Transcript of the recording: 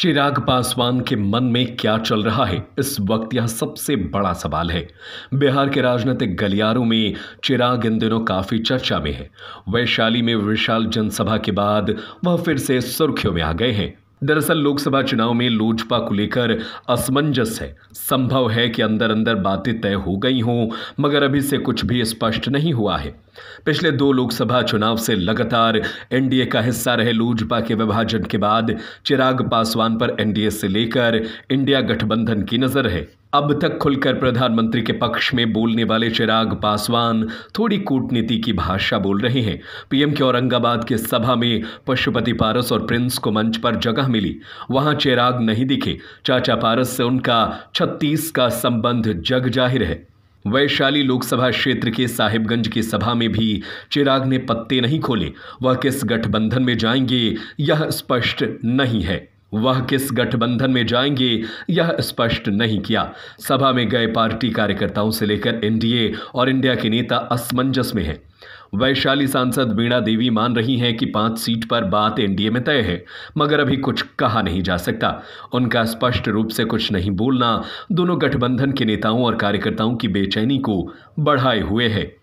चिराग पासवान के मन में क्या चल रहा है इस वक्त यह सबसे बड़ा सवाल है बिहार के राजनीतिक गलियारों में चिराग इन दिनों काफ़ी चर्चा में है वैशाली में विशाल जनसभा के बाद वह फिर से सुर्खियों में आ गए हैं दरअसल लोकसभा चुनाव में लोजपा को लेकर असमंजस है संभव है कि अंदर अंदर बातें तय हो गई हों मगर अभी से कुछ भी स्पष्ट नहीं हुआ है पिछले दो लोकसभा चुनाव से लगातार एनडीए का हिस्सा रहे लोजपा के विभाजन के बाद चिराग पासवान पर एनडीए से लेकर इंडिया गठबंधन की नज़र है अब तक खुलकर प्रधानमंत्री के पक्ष में बोलने वाले चिराग पासवान थोड़ी कूटनीति की भाषा बोल रहे हैं पीएम के औरंगाबाद के सभा में पशुपति पारस और प्रिंस को मंच पर जगह मिली वहां चिराग नहीं दिखे चाचा पारस से उनका छत्तीस का संबंध जग जाहिर है वैशाली लोकसभा क्षेत्र के साहिबगंज की सभा में भी चिराग ने पत्ते नहीं खोले वह किस गठबंधन में जाएंगे यह स्पष्ट नहीं है वह किस गठबंधन में जाएंगे यह स्पष्ट नहीं किया सभा में गए पार्टी कार्यकर्ताओं से लेकर एनडीए और इंडिया के नेता असमंजस में हैं वैशाली सांसद वीणा देवी मान रही हैं कि पांच सीट पर बात एनडीए में तय है मगर अभी कुछ कहा नहीं जा सकता उनका स्पष्ट रूप से कुछ नहीं बोलना दोनों गठबंधन के नेताओं और कार्यकर्ताओं की बेचैनी को बढ़ाए हुए है